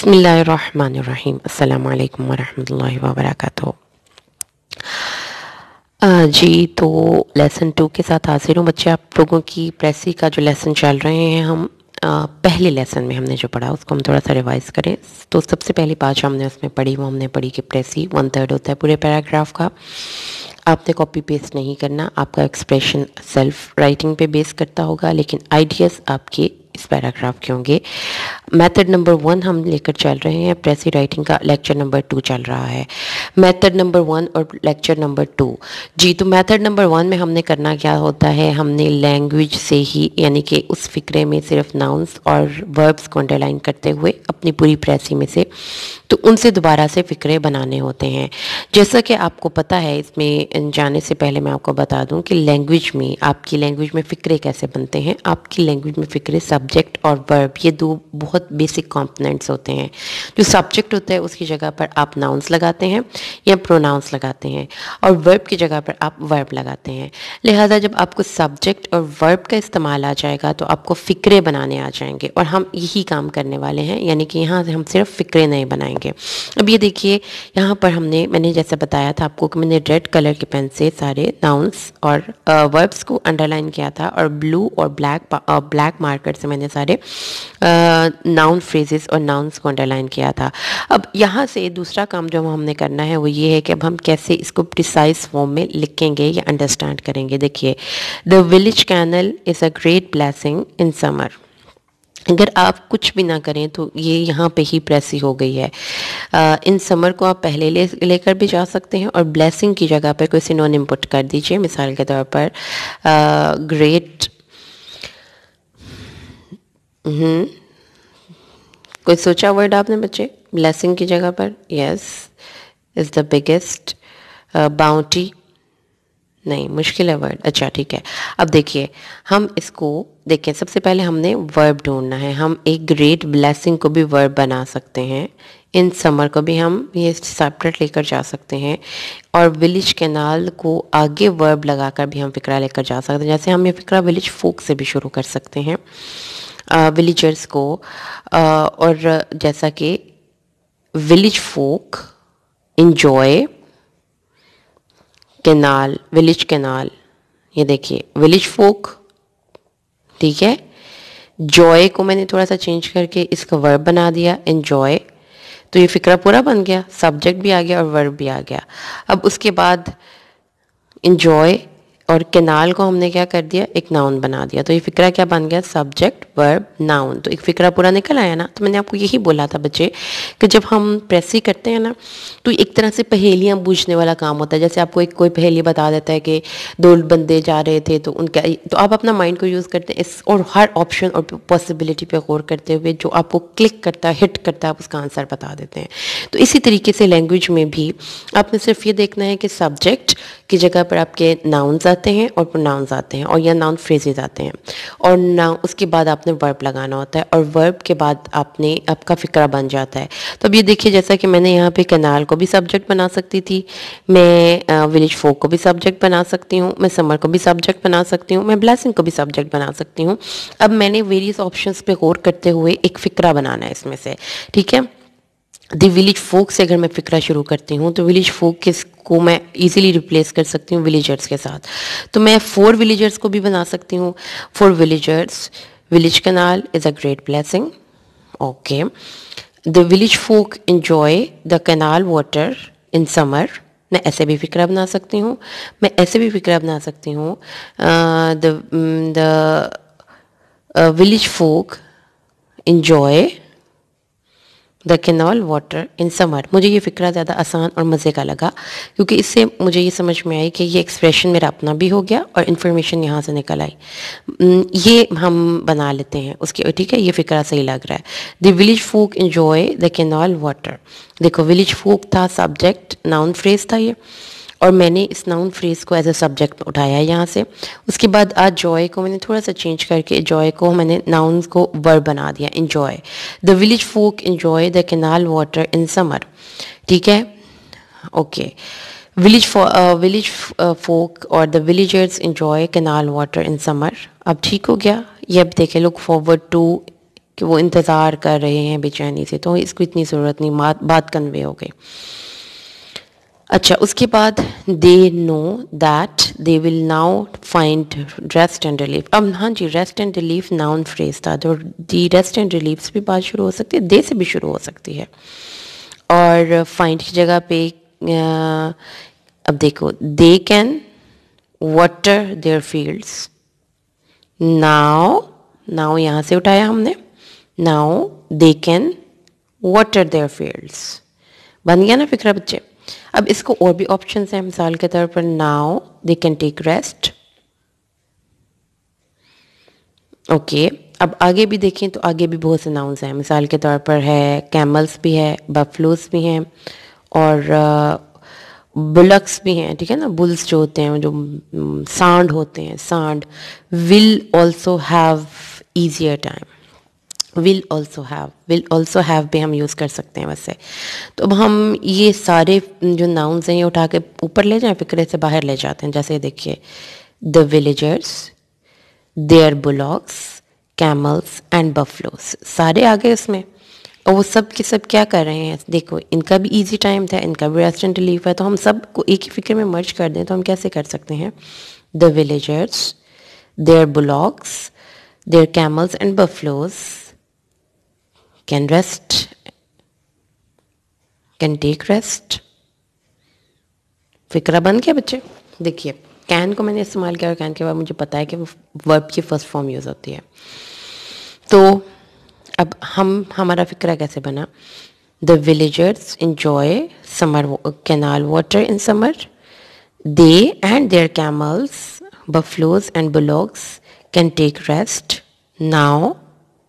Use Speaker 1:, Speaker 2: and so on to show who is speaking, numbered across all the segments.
Speaker 1: बसमीम् अल्लाम वरहमल वर्क जी तो लेसन टू के साथ हाजिर हूँ बच्चे आप लोगों की प्रेसी का जो लेसन चल रहे हैं हम आ, पहले लेसन में हमने जो पढ़ा उसको हम थोड़ा सा रिवाइज़ करें तो सबसे पहली बात जो हमने उसमें पढ़ी वो हमने पढ़ी कि प्रेसी वन थर्ड होता है पूरे पैराग्राफ का आपने कॉपी पेस्ट नहीं करना आपका एक्सप्रेशन सेल्फ राइटिंग पे बेस करता होगा लेकिन आइडियाज़ आपके इस पैराग्राफ के होंगे मेथड नंबर वन हम लेकर चल रहे हैं प्रेसी राइटिंग का लेक्चर नंबर टू चल रहा है मेथड नंबर वन और लेक्चर नंबर टू जी तो मेथड नंबर वन में हमने करना क्या होता है हमने लैंग्वेज से ही यानी कि उस फिक्रे में सिर्फ नाउंस और वर्ब्स को अंडरलाइन करते हुए अपनी पूरी प्रेसी में से तो उनसे दोबारा से फ़िक्रे बनाने होते हैं जैसा कि आपको पता है इसमें जाने से पहले मैं आपको बता दूं कि लैंग्वेज में आपकी लैंग्वेज में फ़िक्रे कैसे बनते हैं आपकी लैंग्वेज में फ़िक्रे सब्जेक्ट और वर्ब ये दो बहुत बहुत बेसिक कॉम्पोनेंट्स होते हैं जो सब्जेक्ट होता है उसकी जगह पर आप नाउंस लगाते हैं या प्रोनाउंस लगाते हैं और वर्ब की जगह पर आप वर्ब लगाते हैं लिहाजा जब आपको सब्जेक्ट और वर्ब का इस्तेमाल आ जाएगा तो आपको फ़िक्रे बनाने आ जाएंगे और हम यही काम करने वाले हैं यानी कि यहाँ से हम सिर्फ फ़िक्रे नहीं बनाएंगे अब ये देखिए यहाँ पर हमने मैंने जैसे बताया था आपको कि मैंने रेड कलर के पेन से सारे नाउन्स और वर्ब्स को अंडरलाइन किया था और ब्लू और ब्लैक ब्लैक मार्कर से मैंने सारे नाउन फ्रेजेस और नाउन्स को अंडरलाइन किया था अब यहाँ से दूसरा काम जो हमने करना है वो ये है कि अब हम कैसे इसको प्रिसाइज फॉर्म में लिखेंगे या अंडरस्टैंड करेंगे देखिए the village canal is a great blessing in summer अगर आप कुछ भी ना करें तो ये यहाँ पे ही प्रेसी हो गई है आ, इन समर को आप पहले ले लेकर भी जा सकते हैं और ब्लेसिंग की जगह पर कोई सिनोन इम्पुट कर दीजिए मिसाल के तौर पर आ, ग्रेट कोई सोचा वर्ड आपने बच्चे ब्लेसिंग की जगह पर yes is the biggest bounty नहीं मुश्किल है वर्ड अच्छा ठीक है अब देखिए हम इसको देखें सबसे पहले हमने वर्ब ढूंढना है हम एक ग्रेट ब्लेसिंग को भी वर्ब बना सकते हैं इन समर को भी हम ये सेपरेट लेकर जा सकते हैं और विलेज कैनाल को आगे वर्ब लगाकर भी हम फिक्रा लेकर जा सकते हैं जैसे हम ये फिक्रा विलेज फोक से भी शुरू कर सकते हैं विलेजर्स को और जैसा कि village folk enjoy canal village canal ये देखिए विलेज फोक ठीक है जॉय को मैंने थोड़ा सा चेंज करके इसका वर्ब बना दिया एन्जॉय तो ये फिक्रा पूरा बन गया सब्जेक्ट भी आ गया और वर्ब भी आ गया अब उसके बाद इन्जॉय और केनाल को हमने क्या कर दिया एक नाउन बना दिया तो ये फिक्रा क्या बन गया सब्जेक्ट वर्ब नाउन तो एक फिक्रा पूरा निकल आया ना तो मैंने आपको यही बोला था बच्चे कि जब हम प्रेसी करते हैं ना तो एक तरह से पहेलियाँ बूझने वाला काम होता है जैसे आपको एक कोई पहेली बता देता है कि दो बंदे जा रहे थे तो उनका तो आप अपना माइंड को यूज़ करते हैं इस और हर ऑप्शन और पॉसिबिलिटी पर गौर करते हुए जो आपको क्लिक करता है हिट करता है आप उसका आंसर बता देते हैं तो इसी तरीके से लैंग्वेज में भी आपने सिर्फ ये देखना है कि सब्जेक्ट की जगह पर आपके नाउन्स आते हैं और प्रोनाउंस आते हैं और या नाउन फ्रेजेज आते हैं और ना उसके बाद आपने वर्ब लगाना होता है और वर्ब के बाद आपने आपका फ़िक्रा बन जाता है तो अब ये देखिए जैसा कि मैंने यहाँ पे कैनाल को भी सब्जेक्ट बना सकती थी मैं विलेज फोक को भी सब्जेक्ट बना सकती हूँ मैं समर को भी सब्जेक्ट बना सकती हूँ मैं ब्लैसिंग को भी सब्जेक्ट बना सकती हूँ अब मैंने वेरियस ऑप्शन पर गौर करते हुए एक फ़िक्रा बनाना है इसमें से ठीक है दी विलेज फोक से अगर मैं फिक्रा शुरू करती हूँ तो विलेज फोक किस को मैं इजीली रिप्लेस कर सकती हूँ विलेजर्स के साथ तो मैं फोर विलेजर्स को भी बना सकती हूँ for villagers village canal is a great blessing okay the village folk enjoy the canal water in summer मैं ऐसे भी फिक्रा बना सकती हूँ मैं ऐसे भी फिक्रा बना सकती हूँ the village folk enjoy the canal water in summer मुझे ये फ़िक्रा ज़्यादा आसान और मज़े का लगा क्योंकि इससे मुझे ये समझ में आई कि ये एक्सप्रेशन मेरा अपना भी हो गया और इन्फॉर्मेशन यहाँ से निकल आई ये हम बना लेते हैं उसके ठीक है ये फ़िक्रा सही लग रहा है the village folk enjoy the canal water देखो विलेज फूक था सब्जेक्ट नाउन फ्रेज था ये और मैंने इस नाउन फ्रेज़ को एज अ सब्जेक्ट उठाया है यहाँ से उसके बाद आज जॉय को मैंने थोड़ा सा चेंज करके जॉय को मैंने नाउन को वर्ब बना दिया enjoy the village folk enjoy the canal water in summer ठीक है ओके विलेज विलेज फोक और the villagers enjoy canal water in summer अब ठीक हो गया ये अब देखें लुक फॉरवर्ड टू कि वो इंतज़ार कर रहे हैं बेचैनी से तो इसको इतनी ज़रूरत नहीं बात कन्वे हो गई अच्छा उसके बाद they know that they will now find rest and relief अब हाँ जी rest and relief noun phrase था तो दी रेस्ट एंड रिलीफ से भी बात शुरू हो सकती है दे से भी शुरू हो सकती है और फाइंड की जगह पे अब देखो they can water their fields now नाव यहाँ से उठाया हमने now they can water their fields बन गया ना फिक्रा बच्चे अब इसको और भी ऑप्शन हैं मिसाल के तौर पर now they can take rest okay अब आगे भी देखें तो आगे भी बहुत से नाउन्स हैं मिसाल के तौर पर है कैमल्स भी है बफलोस भी हैं और बुलक्स uh, भी हैं ठीक है ना बुल्स जो होते हैं जो mm, सांड होते हैं सांड will also have easier time will also have will also have भी हम यूज़ कर सकते हैं वैसे तो अब हम ये सारे जो नाउन्स हैं ये उठा के ऊपर ले जाएं फिक्रे से बाहर ले जाते हैं जैसे देखिए the villagers their bullocks camels and buffaloes सारे आ गए उसमें और वो सब के सब क्या कर रहे हैं देखो इनका भी इजी टाइम था इनका भी रेस्ट एंड रिलीफ है तो हम सब को एक ही फिक्र में मर्ज कर दें तो हम कैसे कर सकते हैं the villagers their bullocks their camels and buffaloes can rest, can take rest. फिक्रा बन गया बच्चे देखिए कैन को मैंने इस्तेमाल किया और कैन के बाद मुझे पता है कि वर्ब की फर्स्ट फॉर्म यूज़ होती है तो अब हम हमारा फिक्रा कैसे बना the villagers enjoy summer canal water in summer they and their camels buffaloes and bullocks can take rest now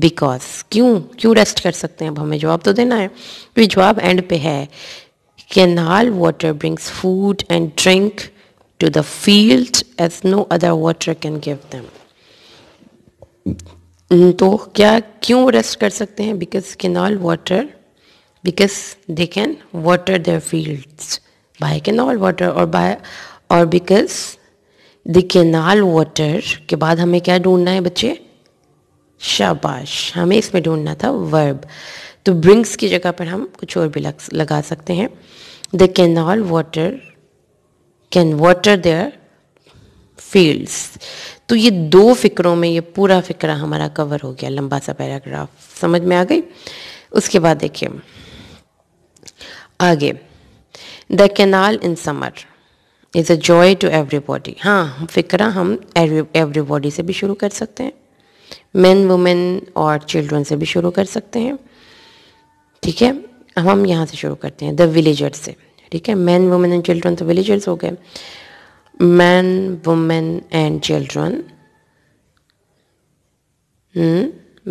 Speaker 1: because क्यों क्यों रेस्ट कर सकते हैं अब हमें जवाब तो देना है क्योंकि जवाब एंड पे है canal water brings food and drink to the field as no other water can give them तो क्या क्यों रेस्ट कर सकते हैं because canal water because they can water their fields by canal water और बाय और बिकॉज द कैनाल वाटर के बाद हमें क्या ढूंढना है बच्चे शाबाश हमें इसमें ढूंढना था वर्ब तो ब्रिंग्स की जगह पर हम कुछ और भी लगा सकते हैं the all water can water their fields तो ये दो फिक्रों में ये पूरा फिक्रा हमारा कवर हो गया लंबा सा पैराग्राफ समझ में आ गई उसके बाद देखिए आगे the canal in summer is a joy to everybody हाँ फिक्रा हम एवरीबॉडी से भी शुरू कर सकते हैं मेन वुमेन और चिल्ड्रन से भी शुरू कर सकते हैं ठीक है अब हम यहाँ से शुरू करते हैं द विलेजर्स से ठीक है मैन वुमेन एंड चिल्ड्रन तो विलेजर्स हो गए man women and children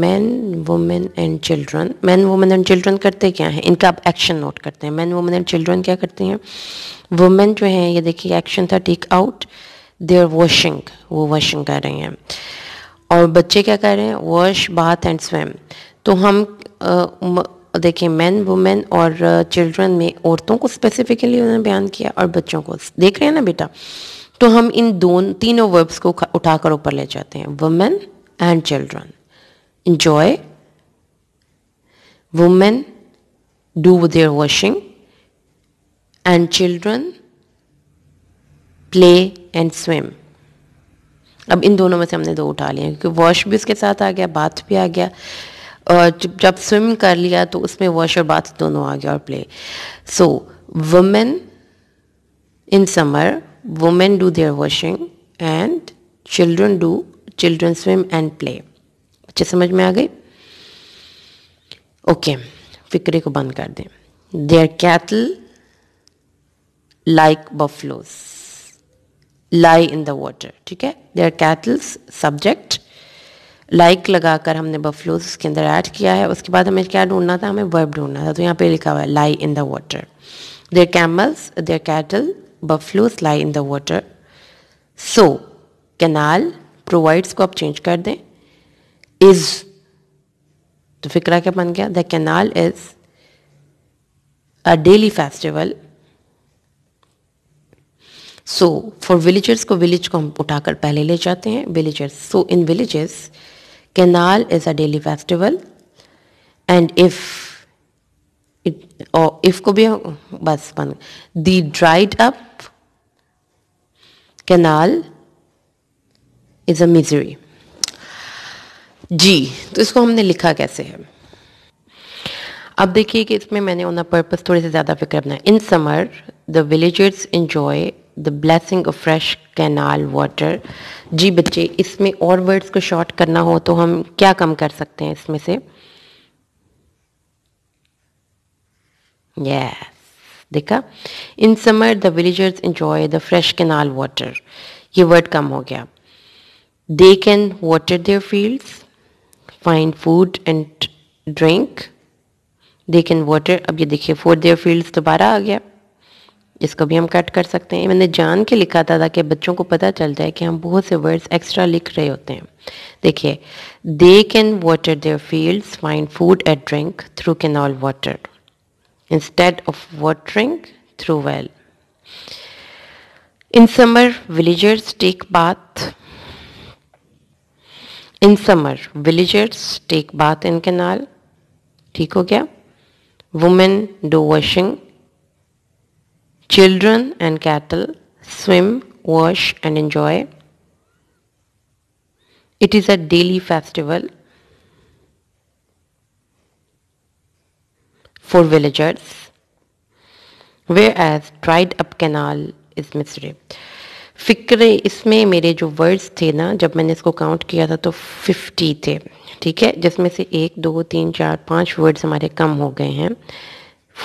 Speaker 1: man women and children man women and children करते क्या हैं इनका आप एक्शन नोट करते हैं मैन वुमेन एंड चिल्ड्रन क्या करते हैं वुमेन जो हैं ये देखिए एक्शन था टेक आउट आर वॉशिंग वो वॉशिंग कर रहे हैं और बच्चे क्या कह रहे हैं वॉश बाथ एंड स्वैम तो हम देखें मैन वुमेन और चिल्ड्रन में औरतों को स्पेसिफिकली उन्होंने बयान किया और बच्चों को देख रहे हैं ना बेटा तो हम इन दोनों तीनों वर्ब्स को उठाकर ऊपर ले जाते हैं women and children enjoy women do their washing and children play and swim अब इन दोनों में से हमने दो उठा लिए क्योंकि वॉश भी उसके साथ आ गया बाथ भी आ गया और जब स्विम कर लिया तो उसमें वॉश और बाथ दोनों आ गया और play so women in summer women do their washing and children do children swim and play अच्छे समझ में आ गई ओके फिक्रे को बंद कर दें their cattle like buffaloes lie in the water ठीक है आर कैटल्स सब्जेक्ट लाइक लगाकर हमने बफलोज उसके अंदर ऐड किया है उसके बाद हमें क्या ढूंढना था हमें वर्ब ढूंढना था तो यहाँ पे लिखा हुआ है lie in the water are camels are cattle buffaloes lie in the water so canal provides को आप चेंज कर दें इज तो फिक्रा क्या बन गया the canal is a daily festival so for villagers को विलेज को हम उठाकर पहले ले जाते हैं villagers so in villages canal is a daily festival and if it और इफ को भी बस बन the dried up canal is a misery जी तो इसको हमने लिखा कैसे है अब देखिए कि इसमें मैंने ऑन पर्पस थोड़े से ज़्यादा फिक्र बनाया in summer the villagers enjoy the blessing of fresh canal water जी बच्चे इसमें और वर्ड्स को शॉर्ट करना हो तो हम क्या कम कर सकते हैं इसमें से यस देखा in summer the villagers enjoy the fresh canal water ये वर्ड कम हो गया they can water their fields find food and drink they can water अब ये देखिए फॉर देयर फील्ड्स दोबारा आ गया इसको भी हम कट कर सकते हैं मैंने जान के लिखा था ताकि बच्चों को पता चल जाए कि हम बहुत से वर्ड्स एक्स्ट्रा लिख रहे होते हैं देखिए they can water their fields find food and drink through canal water instead of watering through well in summer villagers take bath in summer villagers take bath in canal ठीक हो गया women do washing Children and cattle swim, wash and enjoy. It is a daily festival for villagers, whereas dried up canal is misery. फ़िक्र इसमें मेरे जो words थे ना जब मैंने इसको काउंट किया था तो फिफ्टी थे ठीक है जिसमें से एक दो तीन चार पांच वर्ड्स हमारे कम हो गए हैं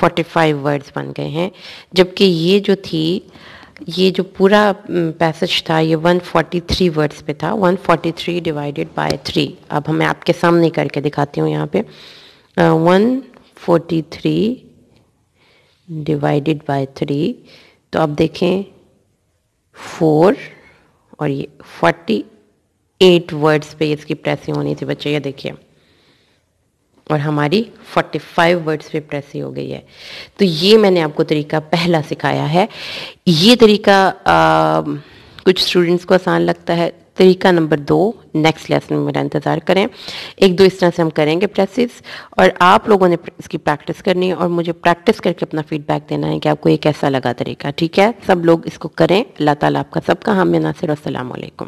Speaker 1: फोर्टी फाइव वर्ड्स बन गए हैं जबकि ये जो थी ये जो पूरा पैसेज था ये 143 वर्ड्स पे था 143 डिवाइडेड बाय थ्री अब हमें आपके सामने करके दिखाती हूँ यहाँ पे one forty three divided by three तो आप देखें फोर और ये फोर्टी एट वर्ड्स पे इसकी प्रेसिंग होनी थी बच्चे ये देखिए और हमारी 45 वर्ड्स पे ही हो गई है तो ये मैंने आपको तरीका पहला सिखाया है ये तरीका आ, कुछ स्टूडेंट्स को आसान लगता है तरीका नंबर दो नेक्स्ट लेसन में मेरा इंतज़ार करें एक दो इस तरह से हम करेंगे प्रेसिस और आप लोगों ने इसकी प्रैक्टिस करनी है और मुझे प्रैक्टिस करके अपना फीडबैक देना है कि आपको ये कैसा लगा तरीका ठीक है सब लोग इसको करें अल्लाह ताला आपका सबका हम नासिर असलकुम